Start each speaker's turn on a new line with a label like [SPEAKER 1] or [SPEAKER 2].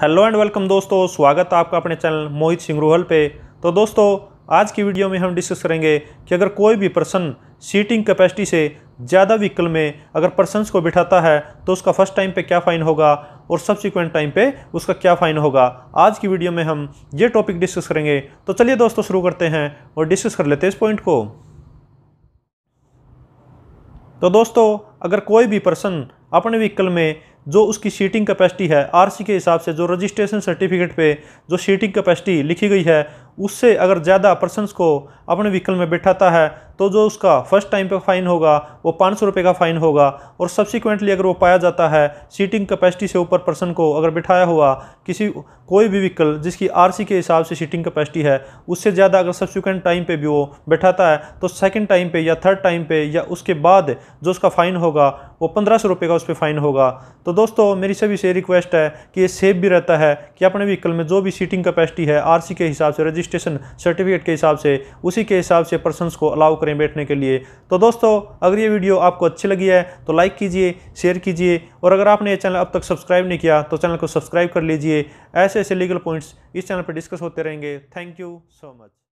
[SPEAKER 1] hello and welcome दोस्तों स्वागत है आपका अपने चैनल मोहित रोहल पे तो दोस्तों आज की वीडियो में हम डिस्कस करेंगे कि अगर कोई भी पर्सन सीटिंग कैपेसिटी से ज़्यादा व्हीकल में अगर पर्सनस को बिठाता है तो उसका फर्स्ट टाइम पे क्या फ़ाइन होगा और सब्सिक्वेंट टाइम पे उसका क्या फ़ाइन होगा आज की वीडियो में हम ये टॉपिक डिस्कस करेंगे तो चलिए दोस्तों शुरू करते हैं और डिस्कस कर लेते हैं इस पॉइंट को तो दोस्तों अगर कोई भी पर्सन अपने व्हीकल में जो उसकी सीटिंग कैपेसिटी है आरसी के हिसाब से जो रजिस्ट्रेशन सर्टिफिकेट पे जो सीटिंग कैपेसिटी लिखी गई है उससे अगर ज़्यादा पर्सनस को अपने व्हीकल में बैठाता है तो जो उसका फर्स्ट टाइम पे फ़ाइन होगा वो पाँच सौ रुपये का फ़ाइन होगा और सब्सिक्वेंटली अगर वो पाया जाता है सीटिंग कैपेसिटी से ऊपर पर्सन को अगर बिठाया हुआ किसी कोई भी व्हीकल जिसकी आरसी के हिसाब से सीटिंग कैपेसिटी है उससे ज़्यादा अगर सब्सिक्वेंट टाइम पे भी वो बैठाता है तो सेकेंड टाइम पर या थर्ड टाइम पर या उसके बाद जो उसका फ़ाइन होगा वो पंद्रह सौ रुपये का उस पर फ़ाइन होगा तो दोस्तों मेरी सभी से रिक्वेस्ट है कि ये सेफ भी रहता है कि अपने व्हीकल में जो भी सीटिंग कैपेसिटी है आर के हिसाब से रजिस्टर रजिस्ट्रेशन सर्टिफिकेट के हिसाब से उसी के हिसाब से पर्सनस को अलाउ करें बैठने के लिए तो दोस्तों अगर ये वीडियो आपको अच्छी लगी है तो लाइक कीजिए शेयर कीजिए और अगर आपने ये चैनल अब तक सब्सक्राइब नहीं किया तो चैनल को सब्सक्राइब कर लीजिए ऐसे ऐसे लीगल पॉइंट्स इस चैनल पर डिस्कस होते रहेंगे थैंक यू सो मच